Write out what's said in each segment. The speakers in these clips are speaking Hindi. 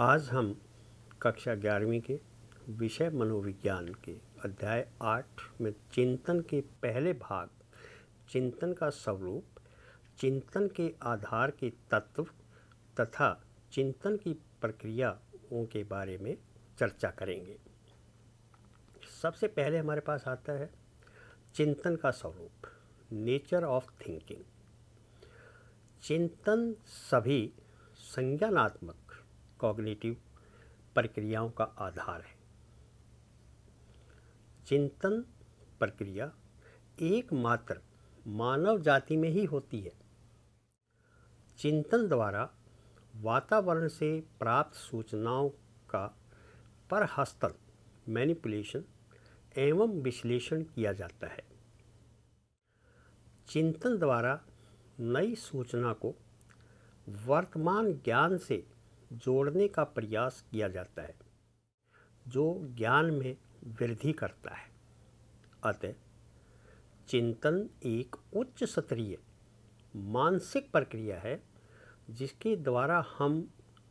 आज हम कक्षा ग्यारहवीं के विषय मनोविज्ञान के अध्याय आठ में चिंतन के पहले भाग चिंतन का स्वरूप चिंतन के आधार के तत्व तथा चिंतन की प्रक्रियाओं के बारे में चर्चा करेंगे सबसे पहले हमारे पास आता है चिंतन का स्वरूप नेचर ऑफ थिंकिंग चिंतन सभी संज्ञानात्मक कॉग्निटिव प्रक्रियाओं का आधार है चिंतन प्रक्रिया एकमात्र मानव जाति में ही होती है चिंतन द्वारा वातावरण से प्राप्त सूचनाओं का परहस्तल मैनिपुलेशन एवं विश्लेषण किया जाता है चिंतन द्वारा नई सूचना को वर्तमान ज्ञान से जोड़ने का प्रयास किया जाता है जो ज्ञान में वृद्धि करता है अतः चिंतन एक उच्च स्तरीय मानसिक प्रक्रिया है जिसके द्वारा हम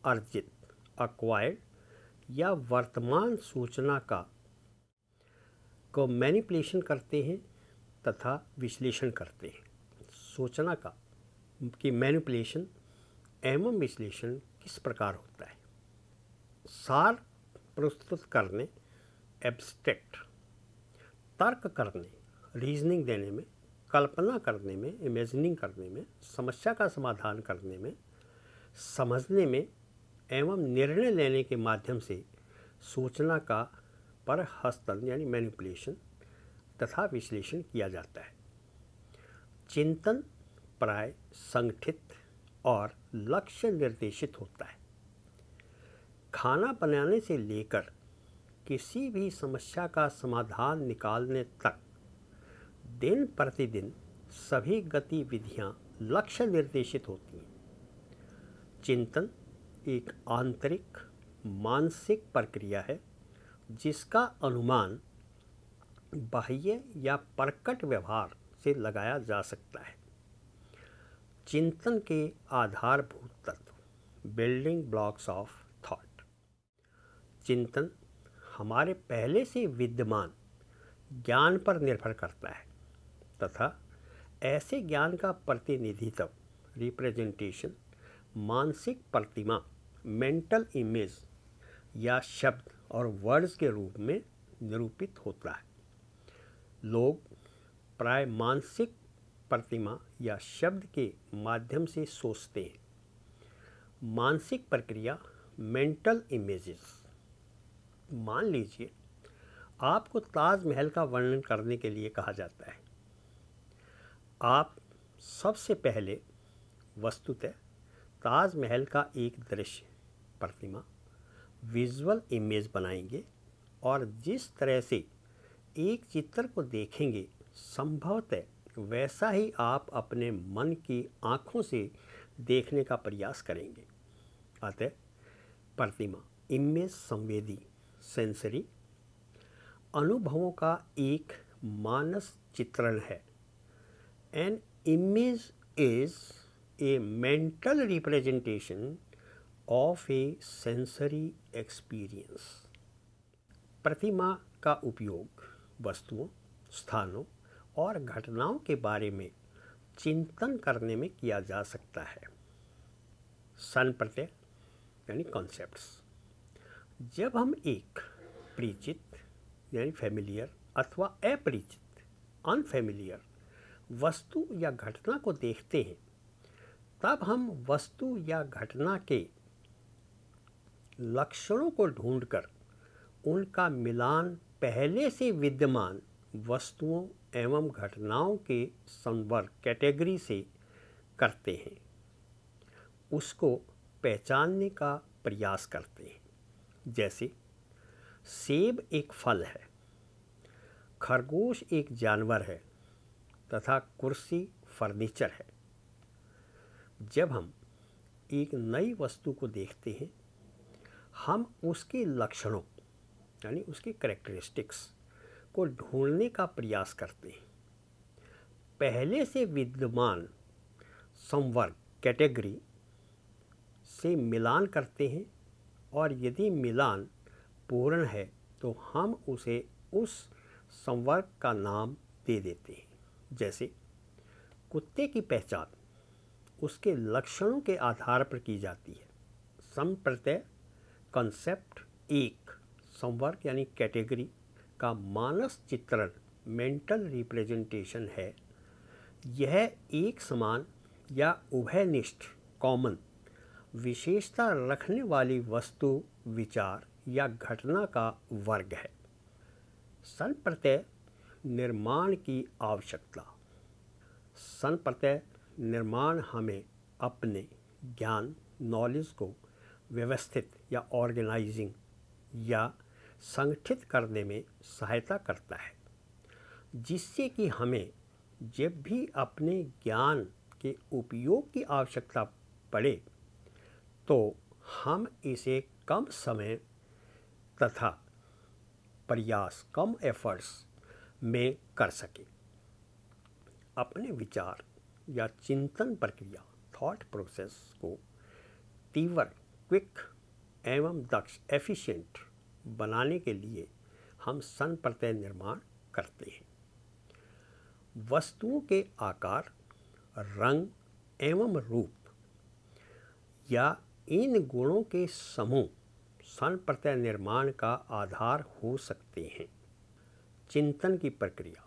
अर्जित अक्वायर्ड या वर्तमान सूचना का को मैनिपुलेशन करते हैं तथा विश्लेषण करते हैं सूचना का कि मैनिपुलेशन एवं विश्लेषण इस प्रकार होता है सार प्रस्तुत करने एब्स्ट्रैक्ट तर्क करने रीजनिंग देने में कल्पना करने में इमेजिनिंग करने में समस्या का समाधान करने में समझने में एवं निर्णय लेने के माध्यम से सूचना का पर हस्तन यानी मैनिपुलेशन तथा विश्लेषण किया जाता है चिंतन प्राय संगठित और लक्ष्य निर्देशित होता है खाना बनाने से लेकर किसी भी समस्या का समाधान निकालने तक दिन प्रतिदिन सभी गतिविधियां लक्ष्य निर्देशित होती हैं चिंतन एक आंतरिक मानसिक प्रक्रिया है जिसका अनुमान बाह्य या प्रकट व्यवहार से लगाया जा सकता है चिंतन के आधारभूत तत्व बिल्डिंग ब्लॉक्स ऑफ थॉट चिंतन हमारे पहले से विद्यमान ज्ञान पर निर्भर करता है तथा ऐसे ज्ञान का प्रतिनिधित्व रिप्रेजेंटेशन मानसिक प्रतिमा मेंटल इमेज या शब्द और वर्ड्स के रूप में निरूपित होता है लोग प्राय मानसिक प्रतिमा या शब्द के माध्यम से सोचते हैं मानसिक प्रक्रिया मेंटल इमेजेस मान लीजिए आपको ताजमहल का वर्णन करने के लिए कहा जाता है आप सबसे पहले वस्तुतः ताजमहल का एक दृश्य प्रतिमा विजुअल इमेज बनाएंगे और जिस तरह से एक चित्र को देखेंगे संभवतः वैसा ही आप अपने मन की आँखों से देखने का प्रयास करेंगे अतः प्रतिमा इनमें संवेदी सेंसरी अनुभवों का एक मानस चित्रण है an image is a mental representation of a sensory experience प्रतिमा का उपयोग वस्तुओं स्थानों और घटनाओं के बारे में चिंतन करने में किया जा सकता है सन प्रत्यय यानी कॉन्सेप्ट्स जब हम एक परिचित यानी फेमिलियर अथवा अपरिचित अनफेमिलियर वस्तु या घटना को देखते हैं तब हम वस्तु या घटना के लक्षणों को ढूंढकर उनका मिलान पहले से विद्यमान वस्तुओं एवं घटनाओं के संवर्ग कैटेगरी से करते हैं उसको पहचानने का प्रयास करते हैं जैसे सेब एक फल है खरगोश एक जानवर है तथा कुर्सी फर्नीचर है जब हम एक नई वस्तु को देखते हैं हम उसके लक्षणों यानी उसके करेक्टरिस्टिक्स को ढूंढने का प्रयास करते हैं पहले से विद्यमान संवर्ग कैटेगरी से मिलान करते हैं और यदि मिलान पूर्ण है तो हम उसे उस संवर्ग का नाम दे देते हैं जैसे कुत्ते की पहचान उसके लक्षणों के आधार पर की जाती है संप्रत्यय कंसेप्ट एक संवर्ग यानी कैटेगरी का मानस चित्रण मेंटल रिप्रेजेंटेशन है यह एक समान या उभयनिष्ठ कॉमन विशेषता रखने वाली वस्तु विचार या घटना का वर्ग है संप्रत्यय निर्माण की आवश्यकता संप्रत्यय निर्माण हमें अपने ज्ञान नॉलेज को व्यवस्थित या ऑर्गेनाइजिंग या संगठित करने में सहायता करता है जिससे कि हमें जब भी अपने ज्ञान के उपयोग की आवश्यकता पड़े तो हम इसे कम समय तथा प्रयास कम एफर्ट्स में कर सकें अपने विचार या चिंतन प्रक्रिया थॉट प्रोसेस को तीव्र क्विक एवं दक्ष एफिशिएंट बनाने के लिए हम सन प्रत्यय निर्माण करते हैं वस्तुओं के आकार रंग एवं रूप या इन गुणों के समूह सन प्रत्यय निर्माण का आधार हो सकते हैं चिंतन की प्रक्रिया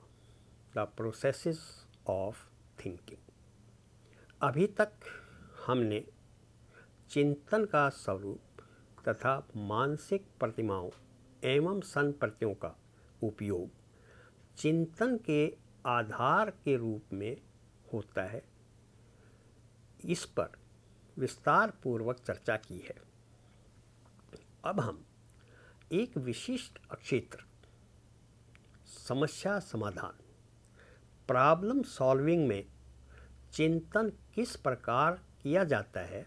द प्रोसेसेस ऑफ थिंकिंग अभी तक हमने चिंतन का स्वरूप तथा मानसिक प्रतिमाओं एवं संप्रतियों का उपयोग चिंतन के आधार के रूप में होता है इस पर विस्तार पूर्वक चर्चा की है अब हम एक विशिष्ट क्षेत्र समस्या समाधान प्रॉब्लम सॉल्विंग में चिंतन किस प्रकार किया जाता है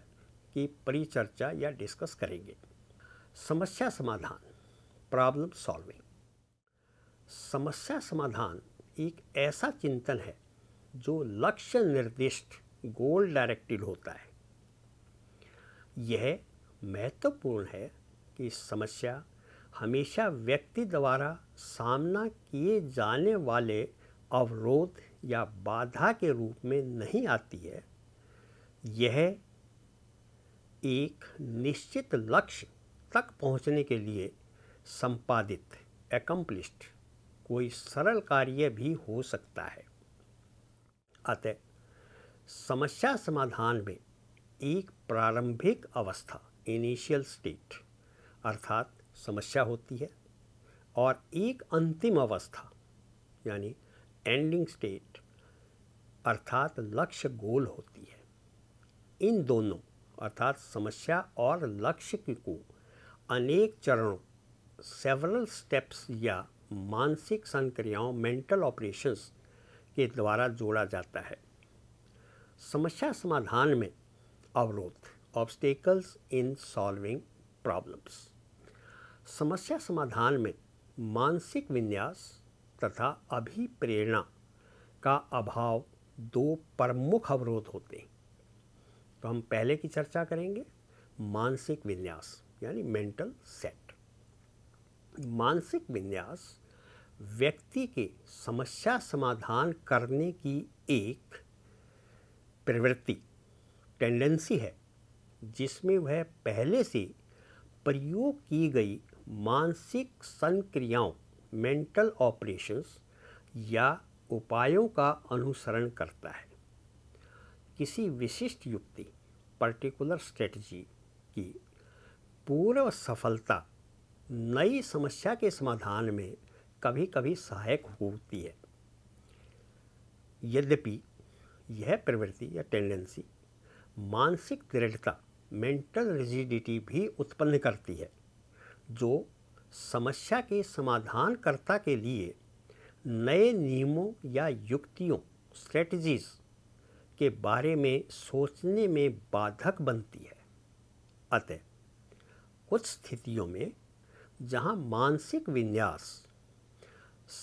की परिचर्चा या डिस्कस करेंगे समस्या समाधान प्रॉब्लम सॉल्विंग समस्या समाधान एक ऐसा चिंतन है जो लक्ष्य निर्दिष्ट गोल डायरेक्टेड होता है यह महत्वपूर्ण है कि समस्या हमेशा व्यक्ति द्वारा सामना किए जाने वाले अवरोध या बाधा के रूप में नहीं आती है यह एक निश्चित लक्ष्य तक पहुंचने के लिए संपादित एकम्प्लिश्ड कोई सरल कार्य भी हो सकता है अतः समस्या समाधान में एक प्रारंभिक अवस्था इनिशियल स्टेट अर्थात समस्या होती है और एक अंतिम अवस्था यानी एंडिंग स्टेट अर्थात लक्ष्य गोल होती है इन दोनों अर्थात समस्या और लक्ष्य को अनेक चरणों सेवरल स्टेप्स या मानसिक संक्रियाओं मेंटल ऑपरेशंस के द्वारा जोड़ा जाता है समस्या समाधान में अवरोध ऑब्स्टेकल्स इन सॉल्विंग प्रॉब्लम्स समस्या समाधान में मानसिक विन्यास तथा अभिप्रेरणा का अभाव दो प्रमुख अवरोध होते हैं तो हम पहले की चर्चा करेंगे मानसिक विन्यास यानी मेंटल सेट मानसिक विन्यास व्यक्ति के समस्या समाधान करने की एक प्रवृत्ति टेंडेंसी है जिसमें वह पहले से प्रयोग की गई मानसिक संक्रियाओं मेंटल ऑपरेशंस या उपायों का अनुसरण करता है किसी विशिष्ट युक्ति पर्टिकुलर स्ट्रेटजी की पूर्व सफलता नई समस्या के समाधान में कभी कभी सहायक होती है यद्यपि यह प्रवृत्ति या टेंडेंसी मानसिक दृढ़ता मेंटल रिजिडिटी भी उत्पन्न करती है जो समस्या के समाधानकर्ता के लिए नए नियमों या युक्तियों स्ट्रेटजीज के बारे में सोचने में बाधक बनती है अतः कुछ स्थितियों में जहाँ मानसिक विन्यास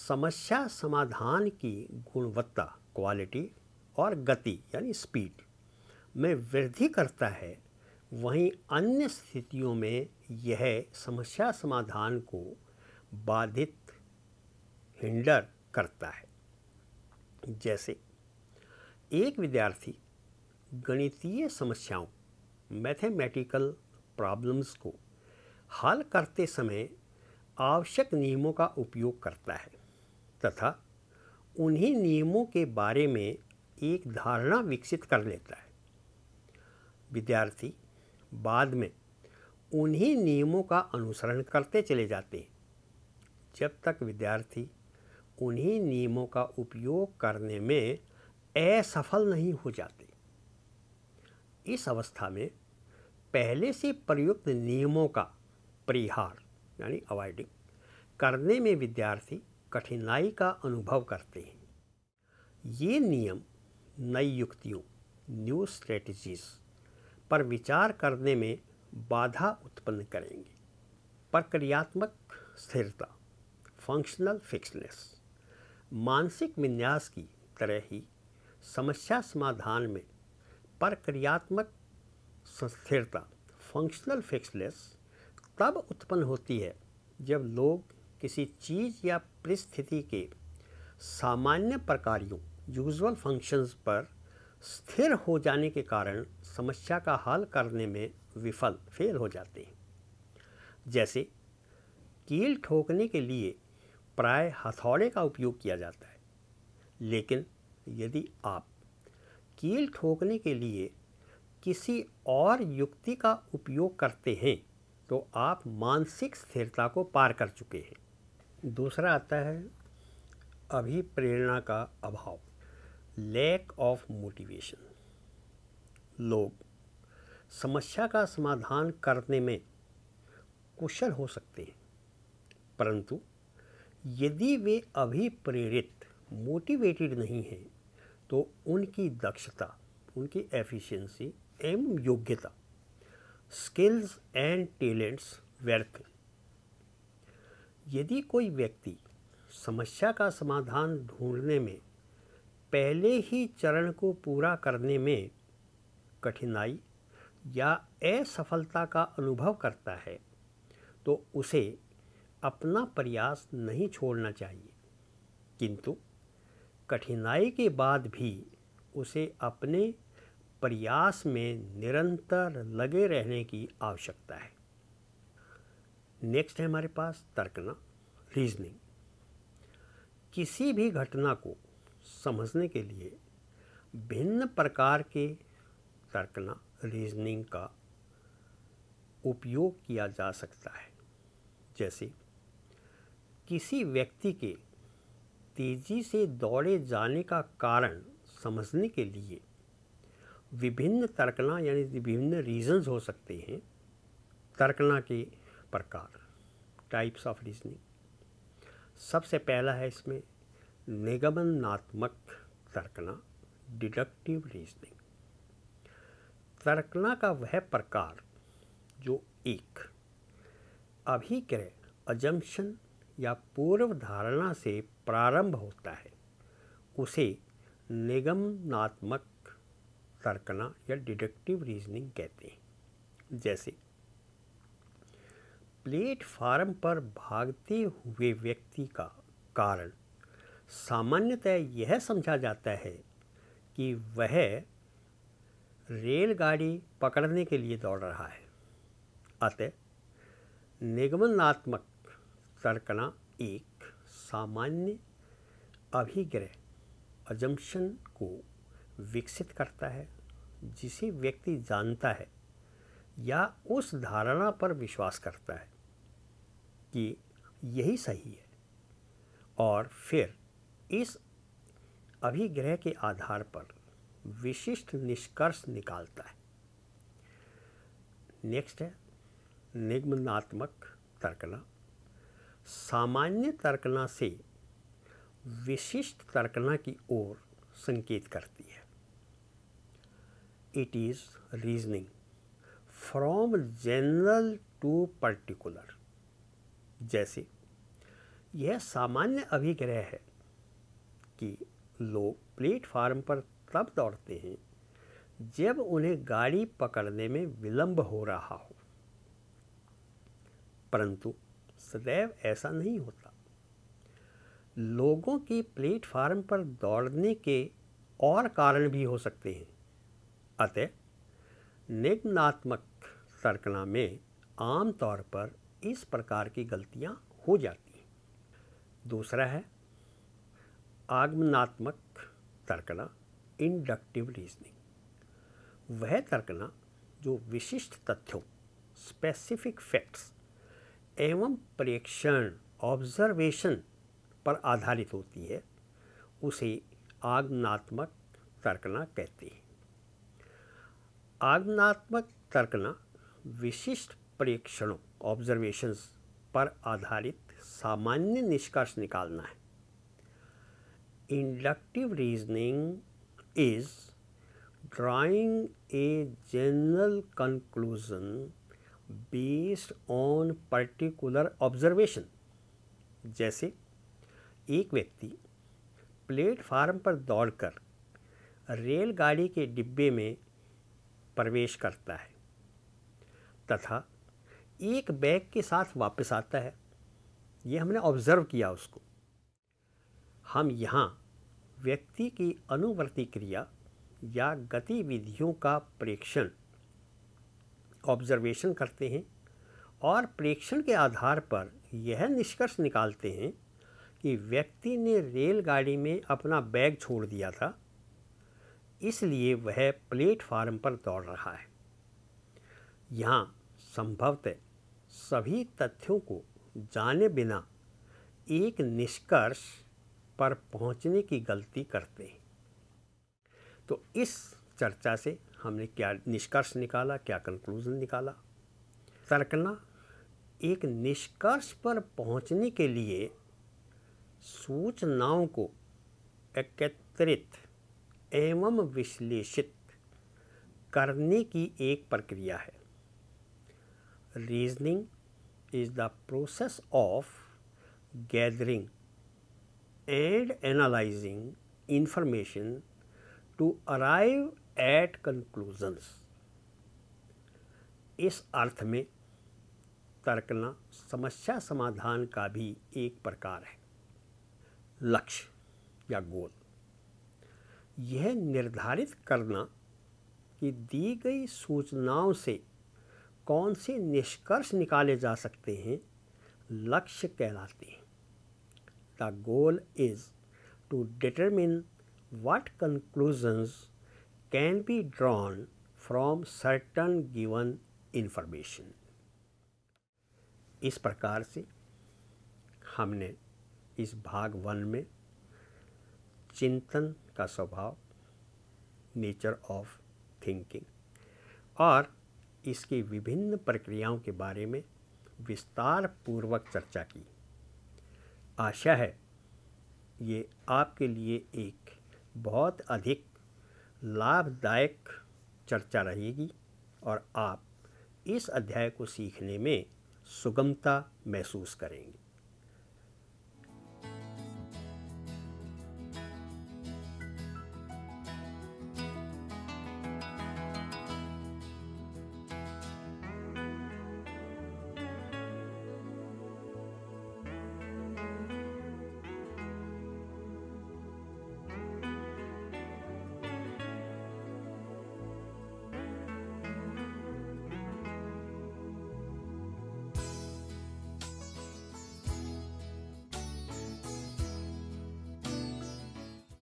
समस्या समाधान की गुणवत्ता क्वालिटी और गति यानी स्पीड में वृद्धि करता है वहीं अन्य स्थितियों में यह समस्या समाधान को बाधित हिंडर करता है जैसे एक विद्यार्थी गणितीय समस्याओं मैथमेटिकल प्रॉब्लम्स को हल करते समय आवश्यक नियमों का उपयोग करता है तथा उन्हीं नियमों के बारे में एक धारणा विकसित कर लेता है विद्यार्थी बाद में उन्हीं नियमों का अनुसरण करते चले जाते हैं जब तक विद्यार्थी उन्हीं नियमों का उपयोग करने में असफल नहीं हो जाते इस अवस्था में पहले से प्रयुक्त नियमों का परिहार यानी अवॉइडिंग करने में विद्यार्थी कठिनाई का अनुभव करते हैं ये नियम नई युक्तियों न्यू स्ट्रेटजीज पर विचार करने में बाधा उत्पन्न करेंगे प्रक्रियात्मक स्थिरता फंक्शनल फिक्सनेस मानसिक विन्यास की तरह ही समस्या समाधान में प्रक्रियात्मक स्थिरता फंक्शनल फिक्सनेस तब उत्पन्न होती है जब लोग किसी चीज़ या परिस्थिति के सामान्य प्रकारियों यूजुअल फंक्शंस पर स्थिर हो जाने के कारण समस्या का हल करने में विफल फेल हो जाते हैं जैसे कील ठोकने के लिए प्राय हथौड़े का उपयोग किया जाता है लेकिन यदि आप कील ठोकने के लिए किसी और युक्ति का उपयोग करते हैं तो आप मानसिक स्थिरता को पार कर चुके हैं दूसरा आता है अभी प्रेरणा का अभाव लैक ऑफ मोटिवेशन लोग समस्या का समाधान करने में कुशल हो सकते हैं परंतु यदि वे अभी प्रेरित मोटिवेटेड नहीं हैं तो उनकी दक्षता उनकी एफिशिएंसी एवं योग्यता स्किल्स एंड टैलेंट्स व्यर्थ यदि कोई व्यक्ति समस्या का समाधान ढूंढने में पहले ही चरण को पूरा करने में कठिनाई या असफलता का अनुभव करता है तो उसे अपना प्रयास नहीं छोड़ना चाहिए किंतु कठिनाई के बाद भी उसे अपने प्रयास में निरंतर लगे रहने की आवश्यकता है नेक्स्ट है हमारे पास तर्कना रीजनिंग किसी भी घटना को समझने के लिए भिन्न प्रकार के तर्कना रीजनिंग का उपयोग किया जा सकता है जैसे किसी व्यक्ति के तेजी से दौड़े जाने का कारण समझने के लिए विभिन्न तर्कना यानी विभिन्न रीजंस हो सकते हैं तर्कना के प्रकार टाइप्स ऑफ रीजनिंग सबसे पहला है इसमें निगमनात्मक तर्कना डिडक्टिव रीजनिंग तर्कना का वह प्रकार जो एक अभिक्रय अजम्पन या पूर्व धारणा से प्रारंभ होता है उसे निगमनात्मक तर्कना या डिडक्टिव रीजनिंग कहते हैं जैसे प्लेटफार्म पर भागते हुए व्यक्ति का कारण सामान्यतः यह समझा जाता है कि वह रेलगाड़ी पकड़ने के लिए दौड़ रहा है अतः निगमनात्मक तर्कना एक सामान्य अभिग्रह अजम्पशन को विकसित करता है जिसे व्यक्ति जानता है या उस धारणा पर विश्वास करता है कि यही सही है और फिर इस अभिग्रह के आधार पर विशिष्ट निष्कर्ष निकालता है नेक्स्ट है निगमनात्मक तर्कना सामान्य तर्कना से विशिष्ट तर्कना की ओर संकेत करती है it is reasoning from general to particular जैसे यह सामान्य अभिग्रह है कि लोग प्लेटफार्म पर तब दौड़ते हैं जब उन्हें गाड़ी पकड़ने में विलंब हो रहा हो परंतु सदैव ऐसा नहीं होता लोगों के प्लेटफार्म पर दौड़ने के और कारण भी हो सकते हैं अतः निग्नात्मक सरकना में आमतौर पर इस प्रकार की गलतियां हो जाती हैं दूसरा है आगमनात्मक तर्कना इंडक्टिव रीजनिंग वह तर्कना जो विशिष्ट तथ्यों स्पेसिफिक फैक्ट्स एवं प्रेक्षण ऑब्जर्वेशन पर आधारित होती है उसे आगमनात्मक तर्कना कहते हैं आगनात्मक तर्कना विशिष्ट परीक्षणों ऑब्जर्वेशंस पर आधारित सामान्य निष्कर्ष निकालना है inductive reasoning is drawing a general conclusion based on particular observation जैसे एक व्यक्ति प्लेटफार्म पर दौड़कर रेलगाड़ी के डिब्बे में प्रवेश करता है तथा एक बैग के साथ वापस आता है ये हमने ऑब्ज़र्व किया उसको हम यहाँ व्यक्ति की अनुवर्ती क्रिया या गतिविधियों का प्रेक्षण ऑब्जर्वेशन करते हैं और प्रेक्षण के आधार पर यह निष्कर्ष निकालते हैं कि व्यक्ति ने रेलगाड़ी में अपना बैग छोड़ दिया था इसलिए वह प्लेटफार्म पर दौड़ रहा है यहाँ संभवतः सभी तथ्यों को जाने बिना एक निष्कर्ष पर पहुँचने की गलती करते हैं तो इस चर्चा से हमने क्या निष्कर्ष निकाला क्या कंक्लूज़न निकाला तर्कना एक निष्कर्ष पर पहुँचने के लिए सूचनाओं को एकत्रित एवं विश्लेषित करने की एक प्रक्रिया है reasoning is the process of gathering and analyzing information to arrive at conclusions इस अर्थ में तर्कना समस्या समाधान का भी एक प्रकार है लक्ष्य या गोल यह निर्धारित करना कि दी गई सूचनाओं से कौन से निष्कर्ष निकाले जा सकते हैं लक्ष्य कहलाते हैं the goal is to determine what conclusions can be drawn from certain given information इस प्रकार से हमने इस भाग वन में चिंतन का स्वभाव नेचर ऑफ थिंकिंग और इसकी विभिन्न प्रक्रियाओं के बारे में विस्तार पूर्वक चर्चा की आशा है ये आपके लिए एक बहुत अधिक लाभदायक चर्चा रहेगी और आप इस अध्याय को सीखने में सुगमता महसूस करेंगे